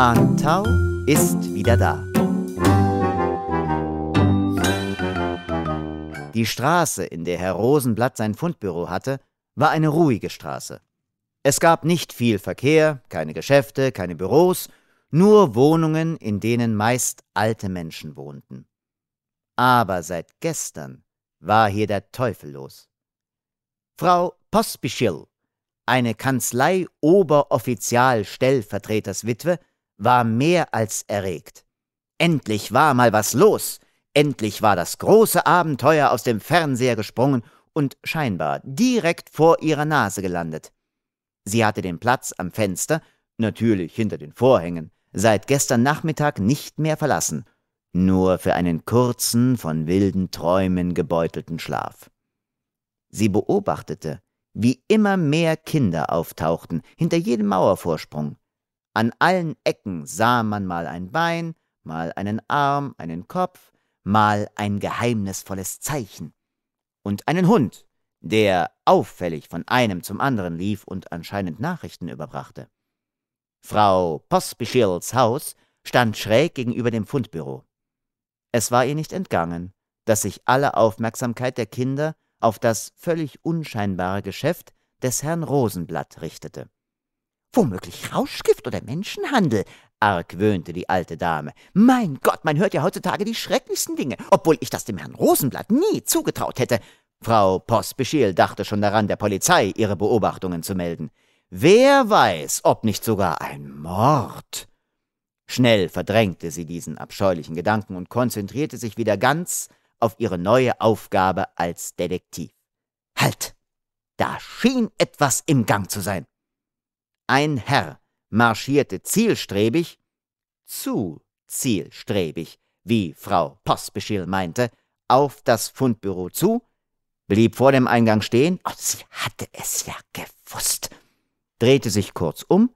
Pan ist wieder da. Die Straße, in der Herr Rosenblatt sein Fundbüro hatte, war eine ruhige Straße. Es gab nicht viel Verkehr, keine Geschäfte, keine Büros, nur Wohnungen, in denen meist alte Menschen wohnten. Aber seit gestern war hier der Teufel los. Frau Pospischil, eine Kanzlei-Oberoffizial-Stellvertreterswitwe, war mehr als erregt. Endlich war mal was los. Endlich war das große Abenteuer aus dem Fernseher gesprungen und scheinbar direkt vor ihrer Nase gelandet. Sie hatte den Platz am Fenster, natürlich hinter den Vorhängen, seit gestern Nachmittag nicht mehr verlassen, nur für einen kurzen, von wilden Träumen gebeutelten Schlaf. Sie beobachtete, wie immer mehr Kinder auftauchten, hinter jedem Mauervorsprung, an allen Ecken sah man mal ein Bein, mal einen Arm, einen Kopf, mal ein geheimnisvolles Zeichen. Und einen Hund, der auffällig von einem zum anderen lief und anscheinend Nachrichten überbrachte. Frau Pospischils Haus stand schräg gegenüber dem Fundbüro. Es war ihr nicht entgangen, dass sich alle Aufmerksamkeit der Kinder auf das völlig unscheinbare Geschäft des Herrn Rosenblatt richtete. Womöglich Rauschgift oder Menschenhandel, argwöhnte die alte Dame. Mein Gott, man hört ja heutzutage die schrecklichsten Dinge, obwohl ich das dem Herrn Rosenblatt nie zugetraut hätte. Frau Postbeschiel dachte schon daran, der Polizei ihre Beobachtungen zu melden. Wer weiß, ob nicht sogar ein Mord. Schnell verdrängte sie diesen abscheulichen Gedanken und konzentrierte sich wieder ganz auf ihre neue Aufgabe als Detektiv. Halt! Da schien etwas im Gang zu sein ein Herr marschierte zielstrebig, zu zielstrebig, wie Frau Pospischil meinte, auf das Fundbüro zu, blieb vor dem Eingang stehen, oh, sie hatte es ja gewusst, drehte sich kurz um,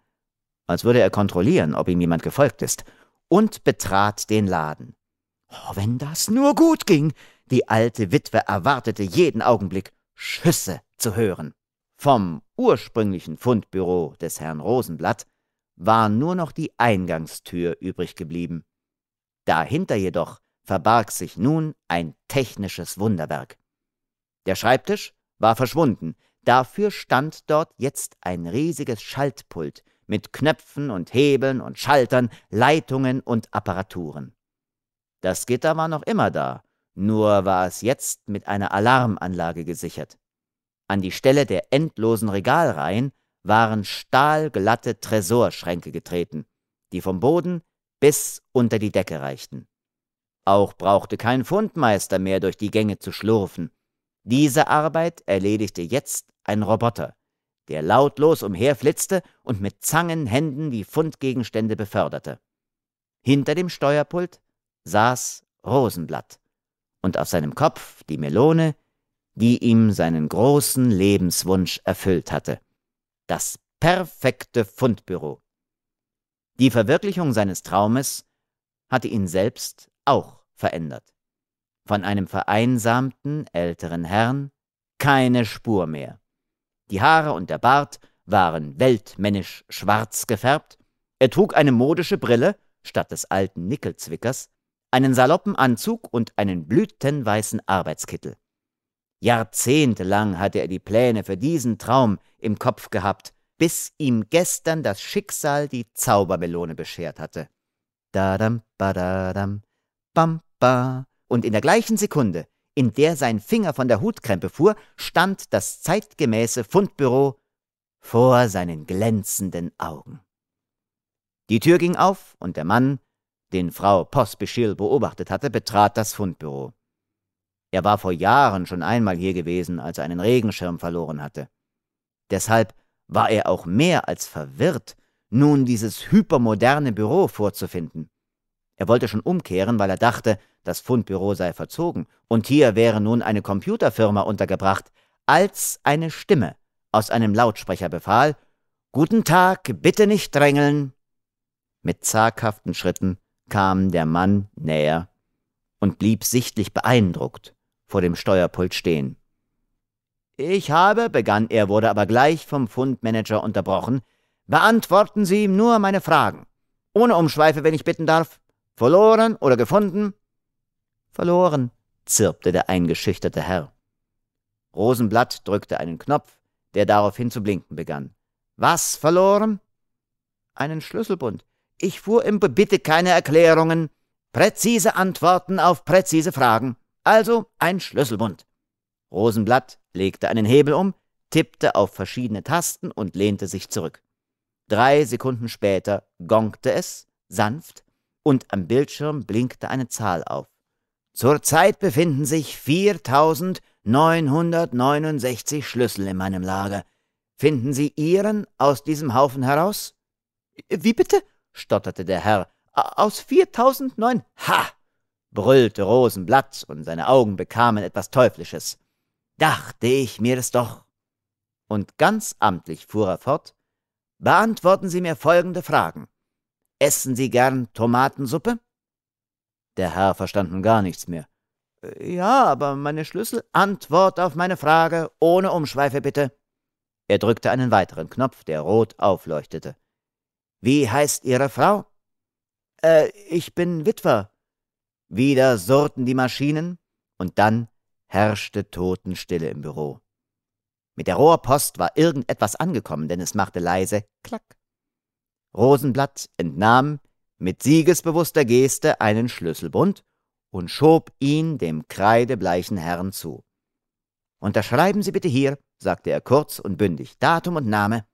als würde er kontrollieren, ob ihm jemand gefolgt ist, und betrat den Laden. Oh, wenn das nur gut ging! Die alte Witwe erwartete jeden Augenblick, Schüsse zu hören vom ursprünglichen Fundbüro des Herrn Rosenblatt war nur noch die Eingangstür übrig geblieben. Dahinter jedoch verbarg sich nun ein technisches Wunderwerk. Der Schreibtisch war verschwunden, dafür stand dort jetzt ein riesiges Schaltpult mit Knöpfen und Hebeln und Schaltern, Leitungen und Apparaturen. Das Gitter war noch immer da, nur war es jetzt mit einer Alarmanlage gesichert. An die Stelle der endlosen Regalreihen waren stahlglatte Tresorschränke getreten, die vom Boden bis unter die Decke reichten. Auch brauchte kein Fundmeister mehr durch die Gänge zu schlurfen. Diese Arbeit erledigte jetzt ein Roboter, der lautlos umherflitzte und mit Zangenhänden die Fundgegenstände beförderte. Hinter dem Steuerpult saß Rosenblatt und auf seinem Kopf die Melone, die ihm seinen großen Lebenswunsch erfüllt hatte. Das perfekte Fundbüro. Die Verwirklichung seines Traumes hatte ihn selbst auch verändert. Von einem vereinsamten älteren Herrn keine Spur mehr. Die Haare und der Bart waren weltmännisch schwarz gefärbt, er trug eine modische Brille statt des alten Nickelzwickers, einen saloppen Anzug und einen blütenweißen Arbeitskittel. Jahrzehntelang hatte er die Pläne für diesen Traum im Kopf gehabt, bis ihm gestern das Schicksal die Zaubermelone beschert hatte. Dadam, badadam, bam, ba. Und in der gleichen Sekunde, in der sein Finger von der Hutkrempe fuhr, stand das zeitgemäße Fundbüro vor seinen glänzenden Augen. Die Tür ging auf und der Mann, den Frau Pospischil beobachtet hatte, betrat das Fundbüro. Er war vor Jahren schon einmal hier gewesen, als er einen Regenschirm verloren hatte. Deshalb war er auch mehr als verwirrt, nun dieses hypermoderne Büro vorzufinden. Er wollte schon umkehren, weil er dachte, das Fundbüro sei verzogen und hier wäre nun eine Computerfirma untergebracht, als eine Stimme aus einem Lautsprecher befahl: Guten Tag, bitte nicht drängeln! Mit zaghaften Schritten kam der Mann näher und blieb sichtlich beeindruckt vor dem Steuerpult stehen. Ich habe, begann er, wurde aber gleich vom Fundmanager unterbrochen, beantworten Sie nur meine Fragen. Ohne Umschweife, wenn ich bitten darf. Verloren oder gefunden? Verloren, zirpte der eingeschüchterte Herr. Rosenblatt drückte einen Knopf, der daraufhin zu blinken begann. Was verloren? Einen Schlüsselbund. Ich fuhr im Bitte keine Erklärungen. Präzise Antworten auf präzise Fragen. Also ein Schlüsselbund. Rosenblatt legte einen Hebel um, tippte auf verschiedene Tasten und lehnte sich zurück. Drei Sekunden später gongte es, sanft, und am Bildschirm blinkte eine Zahl auf. Zurzeit befinden sich 4969 Schlüssel in meinem Lager. Finden Sie Ihren aus diesem Haufen heraus? Wie bitte? stotterte der Herr. Aus 4009. Ha! brüllte Rosenblatt, und seine Augen bekamen etwas Teuflisches. Dachte ich mir es doch. Und ganz amtlich fuhr er fort, beantworten Sie mir folgende Fragen. Essen Sie gern Tomatensuppe? Der Herr verstand nun gar nichts mehr. Äh, ja, aber meine Schlüssel. Antwort auf meine Frage, ohne Umschweife bitte. Er drückte einen weiteren Knopf, der rot aufleuchtete. Wie heißt Ihre Frau? Äh, ich bin Witwer, wieder surrten die Maschinen und dann herrschte Totenstille im Büro. Mit der Rohrpost war irgendetwas angekommen, denn es machte leise Klack. Rosenblatt entnahm mit siegesbewusster Geste einen Schlüsselbund und schob ihn dem kreidebleichen Herrn zu. Unterschreiben Sie bitte hier, sagte er kurz und bündig, Datum und Name.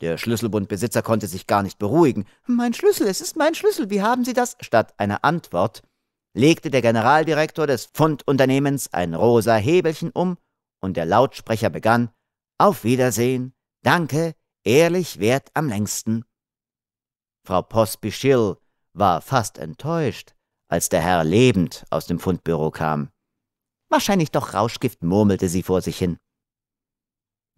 Der Schlüsselbundbesitzer konnte sich gar nicht beruhigen. Mein Schlüssel, es ist mein Schlüssel, wie haben Sie das? Statt einer Antwort legte der Generaldirektor des Fundunternehmens ein rosa Hebelchen um und der Lautsprecher begann Auf Wiedersehen, danke, ehrlich wert am längsten. Frau Pospischil war fast enttäuscht, als der Herr lebend aus dem Fundbüro kam. Wahrscheinlich doch Rauschgift, murmelte sie vor sich hin.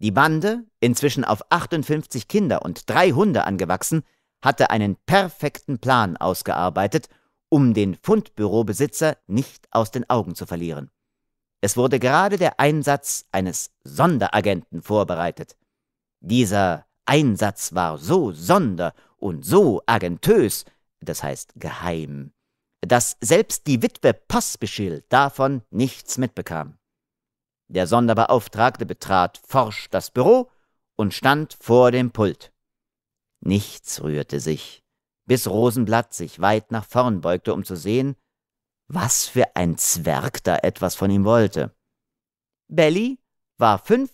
Die Bande, inzwischen auf 58 Kinder und drei Hunde angewachsen, hatte einen perfekten Plan ausgearbeitet um den Fundbürobesitzer nicht aus den Augen zu verlieren. Es wurde gerade der Einsatz eines Sonderagenten vorbereitet. Dieser Einsatz war so sonder und so agentös, das heißt geheim, dass selbst die Witwe Passbeschill davon nichts mitbekam. Der Sonderbeauftragte betrat forsch das Büro und stand vor dem Pult. Nichts rührte sich bis Rosenblatt sich weit nach vorn beugte, um zu sehen, was für ein Zwerg da etwas von ihm wollte. Belly war fünf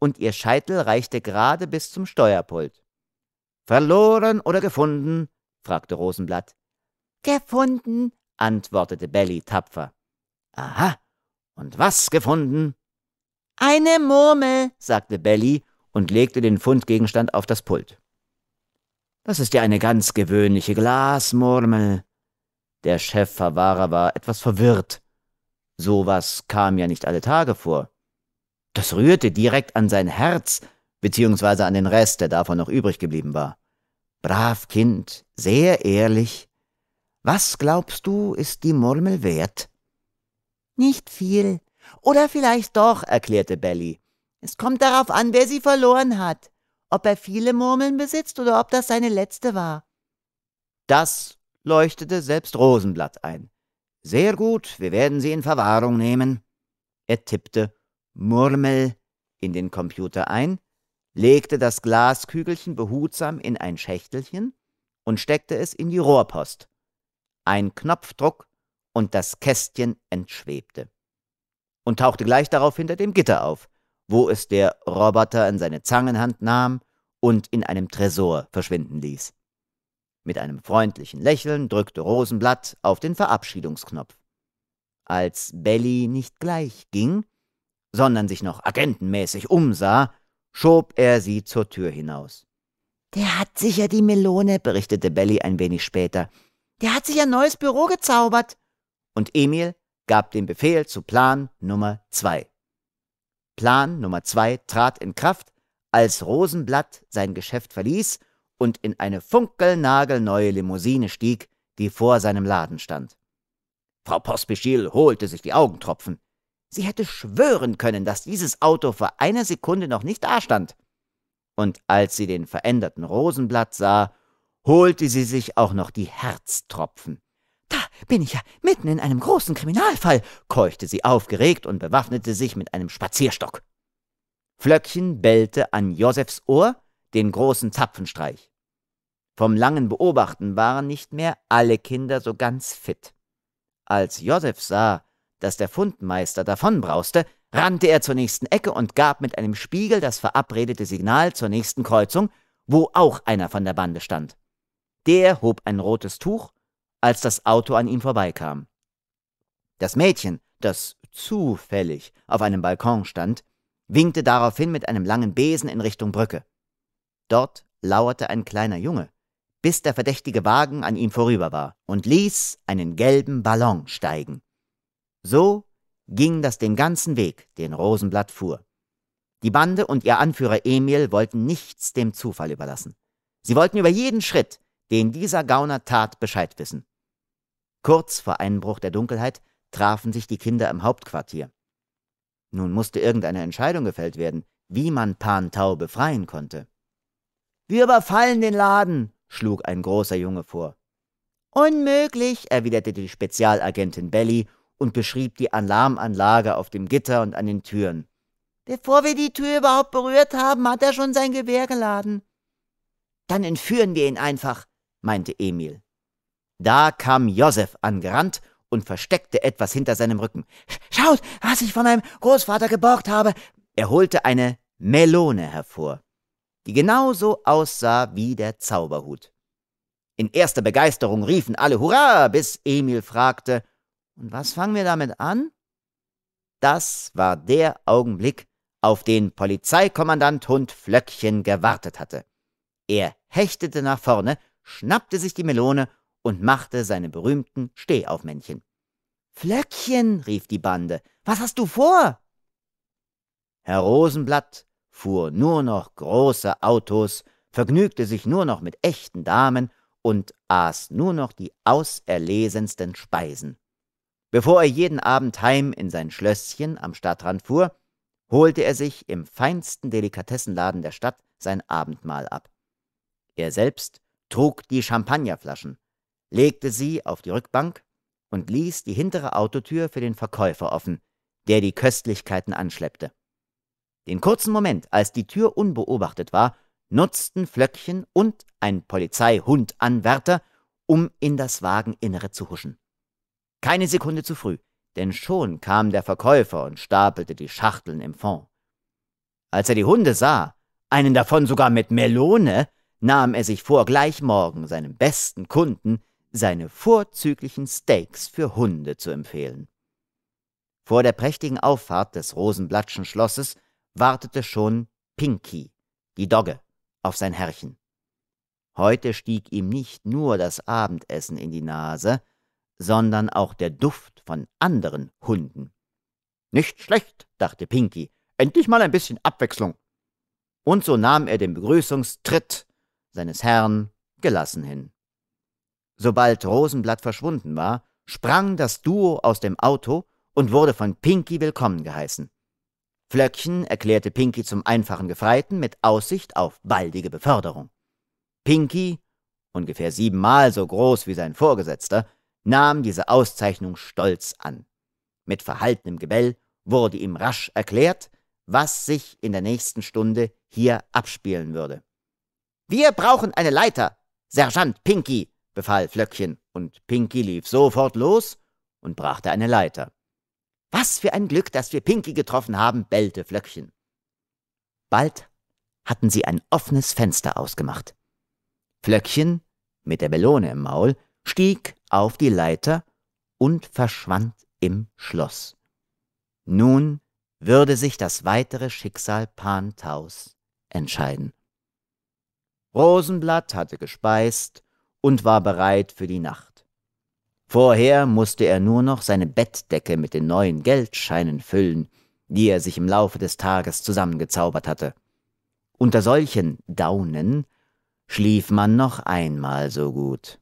und ihr Scheitel reichte gerade bis zum Steuerpult. Verloren oder gefunden? fragte Rosenblatt. Gefunden, antwortete Belly tapfer. Aha, und was gefunden? Eine Murmel, sagte Belly und legte den Fundgegenstand auf das Pult. Das ist ja eine ganz gewöhnliche Glasmurmel. Der Chefverwahrer war etwas verwirrt. Sowas kam ja nicht alle Tage vor. Das rührte direkt an sein Herz, beziehungsweise an den Rest, der davon noch übrig geblieben war. Brav Kind, sehr ehrlich. Was glaubst du, ist die Murmel wert? Nicht viel. Oder vielleicht doch, erklärte Belly. Es kommt darauf an, wer sie verloren hat ob er viele Murmeln besitzt oder ob das seine letzte war. Das leuchtete selbst Rosenblatt ein. Sehr gut, wir werden sie in Verwahrung nehmen. Er tippte Murmel in den Computer ein, legte das Glaskügelchen behutsam in ein Schächtelchen und steckte es in die Rohrpost. Ein Knopfdruck und das Kästchen entschwebte und tauchte gleich darauf hinter dem Gitter auf, wo es der Roboter in seine Zangenhand nahm und in einem Tresor verschwinden ließ. Mit einem freundlichen Lächeln drückte Rosenblatt auf den Verabschiedungsknopf. Als Belly nicht gleich ging, sondern sich noch agentenmäßig umsah, schob er sie zur Tür hinaus. Der hat sicher die Melone, berichtete Belly ein wenig später. Der hat sich ein neues Büro gezaubert. Und Emil gab den Befehl zu Plan Nummer zwei. Plan Nummer zwei trat in Kraft als Rosenblatt sein Geschäft verließ und in eine funkelnagelneue Limousine stieg, die vor seinem Laden stand. Frau Pospischil holte sich die Augentropfen. Sie hätte schwören können, dass dieses Auto vor einer Sekunde noch nicht dastand. Und als sie den veränderten Rosenblatt sah, holte sie sich auch noch die Herztropfen. Da bin ich ja mitten in einem großen Kriminalfall, keuchte sie aufgeregt und bewaffnete sich mit einem Spazierstock. Flöckchen bellte an Josefs Ohr den großen Zapfenstreich. Vom langen Beobachten waren nicht mehr alle Kinder so ganz fit. Als Josef sah, dass der Fundmeister davonbrauste, rannte er zur nächsten Ecke und gab mit einem Spiegel das verabredete Signal zur nächsten Kreuzung, wo auch einer von der Bande stand. Der hob ein rotes Tuch, als das Auto an ihm vorbeikam. Das Mädchen, das zufällig auf einem Balkon stand, winkte daraufhin mit einem langen Besen in Richtung Brücke. Dort lauerte ein kleiner Junge, bis der verdächtige Wagen an ihm vorüber war, und ließ einen gelben Ballon steigen. So ging das den ganzen Weg, den Rosenblatt fuhr. Die Bande und ihr Anführer Emil wollten nichts dem Zufall überlassen. Sie wollten über jeden Schritt, den dieser Gauner tat, Bescheid wissen. Kurz vor Einbruch der Dunkelheit trafen sich die Kinder im Hauptquartier. Nun musste irgendeine Entscheidung gefällt werden, wie man Pantau befreien konnte. Wir überfallen den Laden, schlug ein großer Junge vor. Unmöglich, erwiderte die Spezialagentin Belly und beschrieb die Alarmanlage auf dem Gitter und an den Türen. Bevor wir die Tür überhaupt berührt haben, hat er schon sein Gewehr geladen. Dann entführen wir ihn einfach, meinte Emil. Da kam Josef angerannt und versteckte etwas hinter seinem Rücken. Schaut, was ich von meinem Großvater geborgt habe. Er holte eine Melone hervor, die genauso aussah wie der Zauberhut. In erster Begeisterung riefen alle Hurra, bis Emil fragte, und was fangen wir damit an? Das war der Augenblick, auf den Polizeikommandant Hund Flöckchen gewartet hatte. Er hechtete nach vorne, schnappte sich die Melone und machte seine berühmten Stehaufmännchen. Flöckchen, rief die Bande, was hast du vor? Herr Rosenblatt fuhr nur noch große Autos, vergnügte sich nur noch mit echten Damen und aß nur noch die auserlesensten Speisen. Bevor er jeden Abend heim in sein Schlösschen am Stadtrand fuhr, holte er sich im feinsten Delikatessenladen der Stadt sein Abendmahl ab. Er selbst trug die Champagnerflaschen, legte sie auf die Rückbank und ließ die hintere Autotür für den Verkäufer offen, der die Köstlichkeiten anschleppte. Den kurzen Moment, als die Tür unbeobachtet war, nutzten Flöckchen und ein Polizeihundanwärter, um in das Wageninnere zu huschen. Keine Sekunde zu früh, denn schon kam der Verkäufer und stapelte die Schachteln im Fond. Als er die Hunde sah, einen davon sogar mit Melone, nahm er sich vor, gleich morgen seinem besten Kunden seine vorzüglichen Steaks für Hunde zu empfehlen. Vor der prächtigen Auffahrt des Rosenblattschen Schlosses wartete schon Pinky, die Dogge, auf sein Herrchen. Heute stieg ihm nicht nur das Abendessen in die Nase, sondern auch der Duft von anderen Hunden. Nicht schlecht, dachte Pinky, endlich mal ein bisschen Abwechslung. Und so nahm er den Begrüßungstritt seines Herrn gelassen hin. Sobald Rosenblatt verschwunden war, sprang das Duo aus dem Auto und wurde von Pinky willkommen geheißen. Flöckchen erklärte Pinky zum einfachen Gefreiten mit Aussicht auf baldige Beförderung. Pinky, ungefähr siebenmal so groß wie sein Vorgesetzter, nahm diese Auszeichnung stolz an. Mit verhaltenem Gebell wurde ihm rasch erklärt, was sich in der nächsten Stunde hier abspielen würde. Wir brauchen eine Leiter, Sergeant Pinky, befahl Flöckchen, und Pinky lief sofort los und brachte eine Leiter. Was für ein Glück, dass wir Pinky getroffen haben, bellte Flöckchen. Bald hatten sie ein offenes Fenster ausgemacht. Flöckchen, mit der Melone im Maul, stieg auf die Leiter und verschwand im Schloss. Nun würde sich das weitere Schicksal Pantaus entscheiden. Rosenblatt hatte gespeist, und war bereit für die Nacht. Vorher musste er nur noch seine Bettdecke mit den neuen Geldscheinen füllen, die er sich im Laufe des Tages zusammengezaubert hatte. Unter solchen Daunen schlief man noch einmal so gut.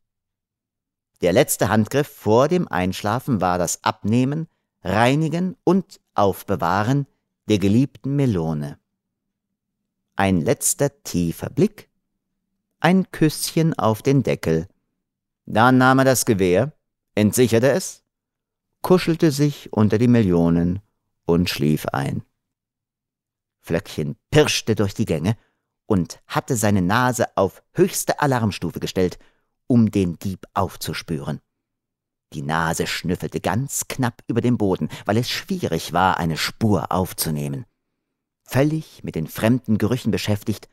Der letzte Handgriff vor dem Einschlafen war das Abnehmen, Reinigen und Aufbewahren der geliebten Melone. Ein letzter tiefer Blick ein Küsschen auf den Deckel. Dann nahm er das Gewehr, entsicherte es, kuschelte sich unter die Millionen und schlief ein. Flöckchen pirschte durch die Gänge und hatte seine Nase auf höchste Alarmstufe gestellt, um den Dieb aufzuspüren. Die Nase schnüffelte ganz knapp über dem Boden, weil es schwierig war, eine Spur aufzunehmen. Völlig mit den fremden Gerüchen beschäftigt,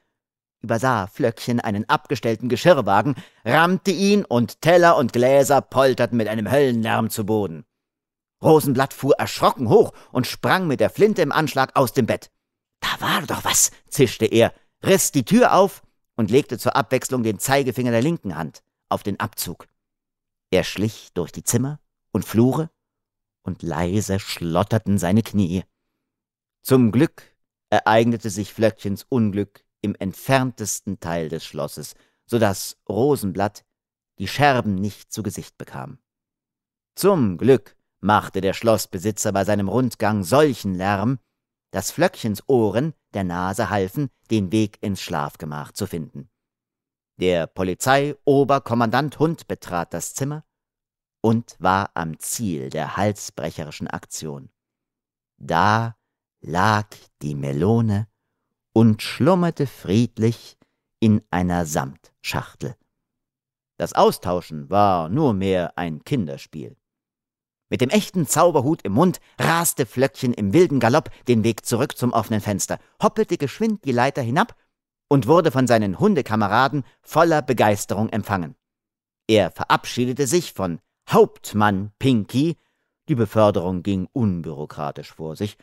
übersah Flöckchen einen abgestellten Geschirrwagen, rammte ihn und Teller und Gläser polterten mit einem Höllenlärm zu Boden. Rosenblatt fuhr erschrocken hoch und sprang mit der Flinte im Anschlag aus dem Bett. Da war doch was, zischte er, riss die Tür auf und legte zur Abwechslung den Zeigefinger der linken Hand auf den Abzug. Er schlich durch die Zimmer und Flure und leise schlotterten seine Knie. Zum Glück ereignete sich Flöckchens Unglück im entferntesten Teil des Schlosses, so daß Rosenblatt die Scherben nicht zu Gesicht bekam. Zum Glück machte der Schlossbesitzer bei seinem Rundgang solchen Lärm, daß Flöckchens Ohren der Nase halfen, den Weg ins Schlafgemach zu finden. Der Polizeioberkommandant Hund betrat das Zimmer und war am Ziel der halsbrecherischen Aktion. Da lag die Melone und schlummerte friedlich in einer Samtschachtel. Das Austauschen war nur mehr ein Kinderspiel. Mit dem echten Zauberhut im Mund raste Flöckchen im wilden Galopp den Weg zurück zum offenen Fenster, hoppelte geschwind die Leiter hinab und wurde von seinen Hundekameraden voller Begeisterung empfangen. Er verabschiedete sich von Hauptmann Pinky, die Beförderung ging unbürokratisch vor sich,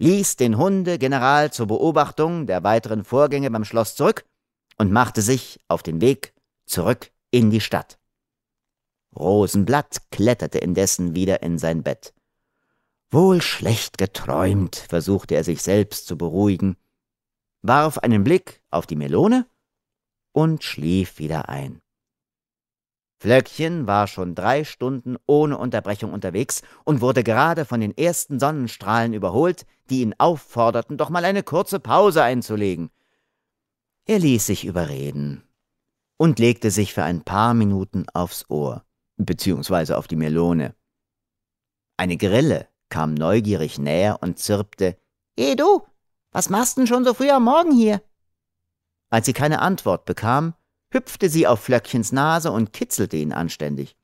ließ den Hundegeneral zur Beobachtung der weiteren Vorgänge beim Schloss zurück und machte sich auf den Weg zurück in die Stadt. Rosenblatt kletterte indessen wieder in sein Bett. Wohl schlecht geträumt, versuchte er sich selbst zu beruhigen, warf einen Blick auf die Melone und schlief wieder ein. Flöckchen war schon drei Stunden ohne Unterbrechung unterwegs und wurde gerade von den ersten Sonnenstrahlen überholt, die ihn aufforderten, doch mal eine kurze Pause einzulegen. Er ließ sich überreden und legte sich für ein paar Minuten aufs Ohr, beziehungsweise auf die Melone. Eine Grille kam neugierig näher und zirpte, »Hey du, was machst denn schon so früh am Morgen hier?« Als sie keine Antwort bekam, hüpfte sie auf Flöckchens Nase und kitzelte ihn anständig.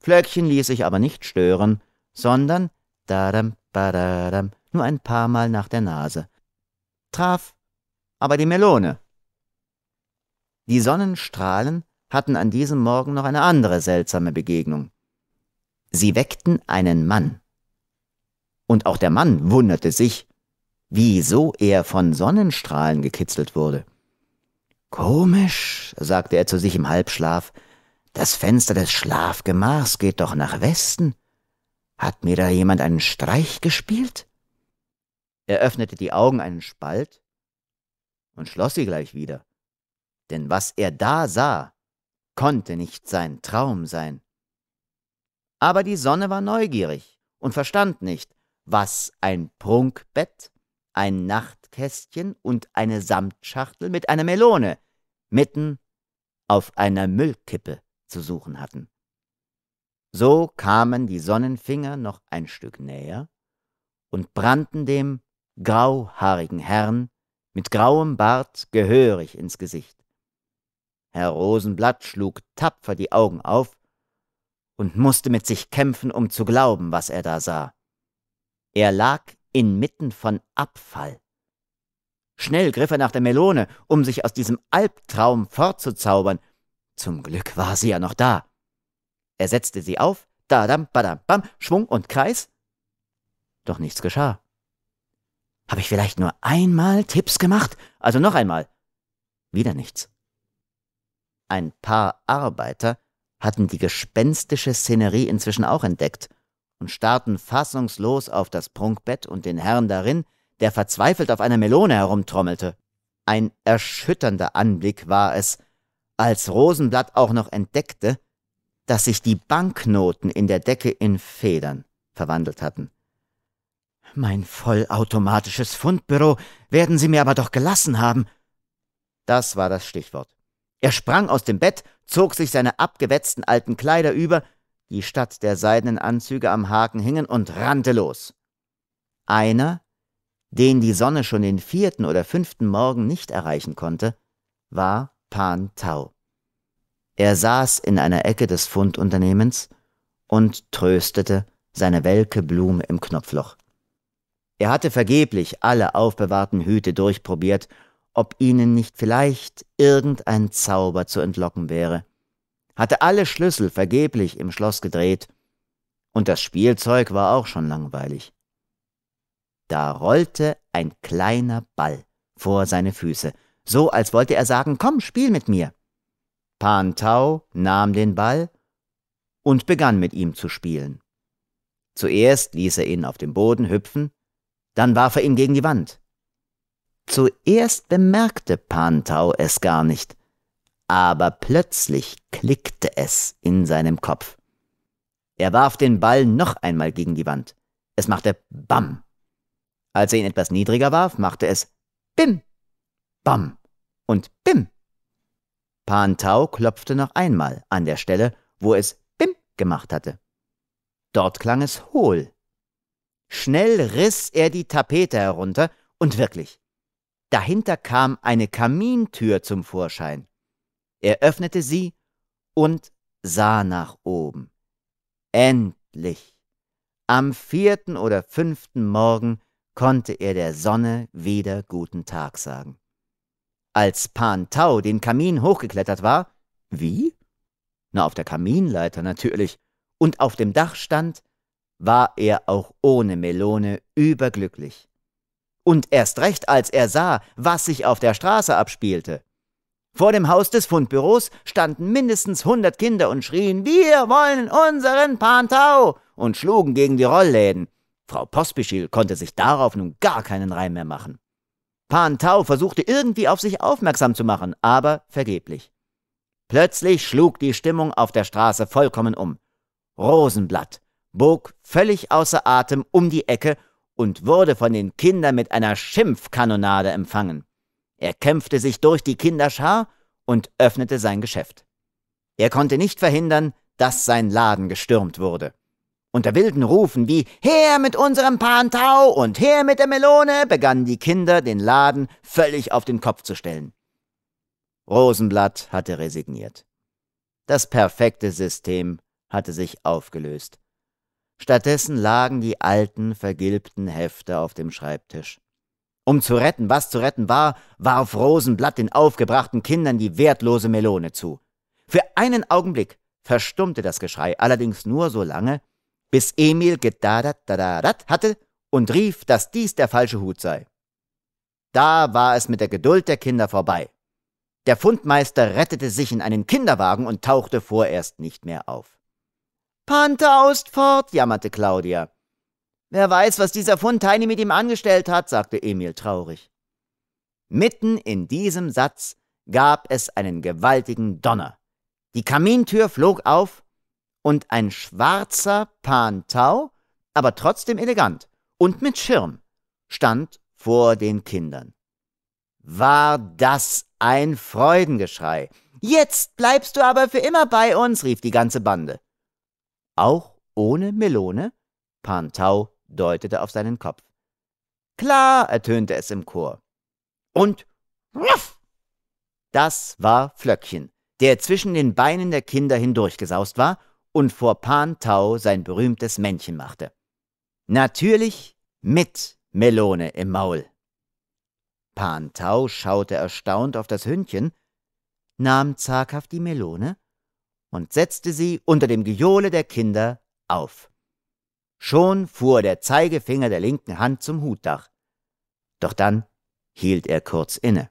Flöckchen ließ sich aber nicht stören, sondern dadam, badadam, nur ein paar Mal nach der Nase. Traf aber die Melone. Die Sonnenstrahlen hatten an diesem Morgen noch eine andere seltsame Begegnung. Sie weckten einen Mann. Und auch der Mann wunderte sich, wieso er von Sonnenstrahlen gekitzelt wurde. Komisch, sagte er zu sich im Halbschlaf, das Fenster des Schlafgemachs geht doch nach Westen. Hat mir da jemand einen Streich gespielt? Er öffnete die Augen einen Spalt und schloss sie gleich wieder. Denn was er da sah, konnte nicht sein Traum sein. Aber die Sonne war neugierig und verstand nicht, was ein Prunkbett ein Nachtkästchen und eine Samtschachtel mit einer Melone mitten auf einer Müllkippe zu suchen hatten. So kamen die Sonnenfinger noch ein Stück näher und brannten dem grauhaarigen Herrn mit grauem Bart gehörig ins Gesicht. Herr Rosenblatt schlug tapfer die Augen auf und musste mit sich kämpfen, um zu glauben, was er da sah. Er lag inmitten von Abfall. Schnell griff er nach der Melone, um sich aus diesem Albtraum fortzuzaubern. Zum Glück war sie ja noch da. Er setzte sie auf, dadam, badam, bam, Schwung und Kreis. Doch nichts geschah. Habe ich vielleicht nur einmal Tipps gemacht? Also noch einmal. Wieder nichts. Ein paar Arbeiter hatten die gespenstische Szenerie inzwischen auch entdeckt und starrten fassungslos auf das Prunkbett und den Herrn darin, der verzweifelt auf einer Melone herumtrommelte. Ein erschütternder Anblick war es, als Rosenblatt auch noch entdeckte, dass sich die Banknoten in der Decke in Federn verwandelt hatten. Mein vollautomatisches Fundbüro werden Sie mir aber doch gelassen haben. Das war das Stichwort. Er sprang aus dem Bett, zog sich seine abgewetzten alten Kleider über die Stadt der seidenen Anzüge am Haken hingen und rannte los. Einer, den die Sonne schon den vierten oder fünften Morgen nicht erreichen konnte, war Pan Tau. Er saß in einer Ecke des Fundunternehmens und tröstete seine welke Blume im Knopfloch. Er hatte vergeblich alle aufbewahrten Hüte durchprobiert, ob ihnen nicht vielleicht irgendein Zauber zu entlocken wäre hatte alle Schlüssel vergeblich im Schloss gedreht, und das Spielzeug war auch schon langweilig. Da rollte ein kleiner Ball vor seine Füße, so als wollte er sagen, komm, spiel mit mir. Pan Tau nahm den Ball und begann mit ihm zu spielen. Zuerst ließ er ihn auf dem Boden hüpfen, dann warf er ihn gegen die Wand. Zuerst bemerkte Pan Tau es gar nicht, aber plötzlich klickte es in seinem Kopf. Er warf den Ball noch einmal gegen die Wand. Es machte Bam. Als er ihn etwas niedriger warf, machte es Bim, Bam und Bim. Pan Tau klopfte noch einmal an der Stelle, wo es Bim gemacht hatte. Dort klang es hohl. Schnell riss er die Tapete herunter und wirklich, dahinter kam eine Kamintür zum Vorschein. Er öffnete sie und sah nach oben. Endlich! Am vierten oder fünften Morgen konnte er der Sonne wieder guten Tag sagen. Als Pan Tau den Kamin hochgeklettert war, wie? Na, auf der Kaminleiter natürlich, und auf dem Dach stand, war er auch ohne Melone überglücklich. Und erst recht, als er sah, was sich auf der Straße abspielte. Vor dem Haus des Fundbüros standen mindestens hundert Kinder und schrien Wir wollen unseren Pantau und schlugen gegen die Rollläden. Frau Pospischil konnte sich darauf nun gar keinen Reim mehr machen. Pantau versuchte irgendwie auf sich aufmerksam zu machen, aber vergeblich. Plötzlich schlug die Stimmung auf der Straße vollkommen um. Rosenblatt bog völlig außer Atem um die Ecke und wurde von den Kindern mit einer Schimpfkanonade empfangen. Er kämpfte sich durch die Kinderschar und öffnete sein Geschäft. Er konnte nicht verhindern, dass sein Laden gestürmt wurde. Unter wilden Rufen wie Her mit unserem Pantau und Her mit der Melone begannen die Kinder, den Laden völlig auf den Kopf zu stellen. Rosenblatt hatte resigniert. Das perfekte System hatte sich aufgelöst. Stattdessen lagen die alten, vergilbten Hefte auf dem Schreibtisch. Um zu retten, was zu retten war, warf Rosenblatt den aufgebrachten Kindern die wertlose Melone zu. Für einen Augenblick verstummte das Geschrei, allerdings nur so lange, bis Emil gedadat dadadat hatte und rief, dass dies der falsche Hut sei. Da war es mit der Geduld der Kinder vorbei. Der Fundmeister rettete sich in einen Kinderwagen und tauchte vorerst nicht mehr auf. Panther aus fort, jammerte Claudia. Wer weiß, was dieser Fund Tiny mit ihm angestellt hat, sagte Emil traurig. Mitten in diesem Satz gab es einen gewaltigen Donner. Die Kamintür flog auf und ein schwarzer Pantau, aber trotzdem elegant und mit Schirm, stand vor den Kindern. War das ein Freudengeschrei. Jetzt bleibst du aber für immer bei uns, rief die ganze Bande. Auch ohne Melone, Pantau deutete auf seinen Kopf. Klar, ertönte es im Chor. Und ruff! Das war Flöckchen, der zwischen den Beinen der Kinder hindurchgesaust war und vor Pan Tau sein berühmtes Männchen machte. Natürlich mit Melone im Maul. Pan Tau schaute erstaunt auf das Hündchen, nahm zaghaft die Melone und setzte sie unter dem Gejohle der Kinder auf. Schon fuhr der Zeigefinger der linken Hand zum Hutdach. Doch dann hielt er kurz inne.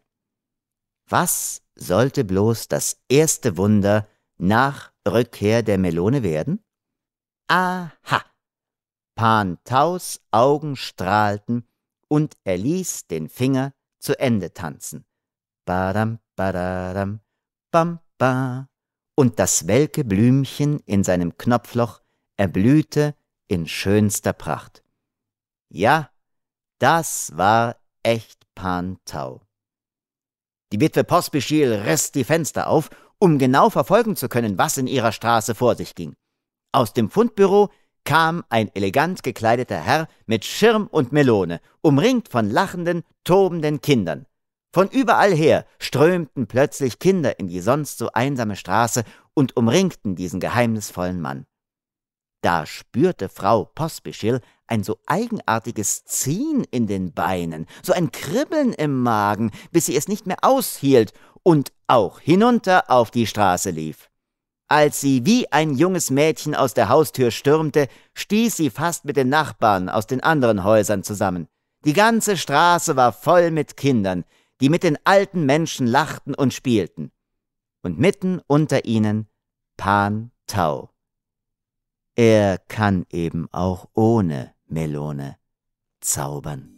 Was sollte bloß das erste Wunder nach Rückkehr der Melone werden? Aha! Pan Taus Augen strahlten und er ließ den Finger zu Ende tanzen. Badam, badadam, bam, ba. Und das welke Blümchen in seinem Knopfloch erblühte in schönster Pracht. Ja, das war echt Pantau. Die Witwe Pospischil riss die Fenster auf, um genau verfolgen zu können, was in ihrer Straße vor sich ging. Aus dem Fundbüro kam ein elegant gekleideter Herr mit Schirm und Melone, umringt von lachenden, tobenden Kindern. Von überall her strömten plötzlich Kinder in die sonst so einsame Straße und umringten diesen geheimnisvollen Mann. Da spürte Frau Pospischil ein so eigenartiges Ziehen in den Beinen, so ein Kribbeln im Magen, bis sie es nicht mehr aushielt und auch hinunter auf die Straße lief. Als sie wie ein junges Mädchen aus der Haustür stürmte, stieß sie fast mit den Nachbarn aus den anderen Häusern zusammen. Die ganze Straße war voll mit Kindern, die mit den alten Menschen lachten und spielten. Und mitten unter ihnen Pan Tau er kann eben auch ohne Melone zaubern.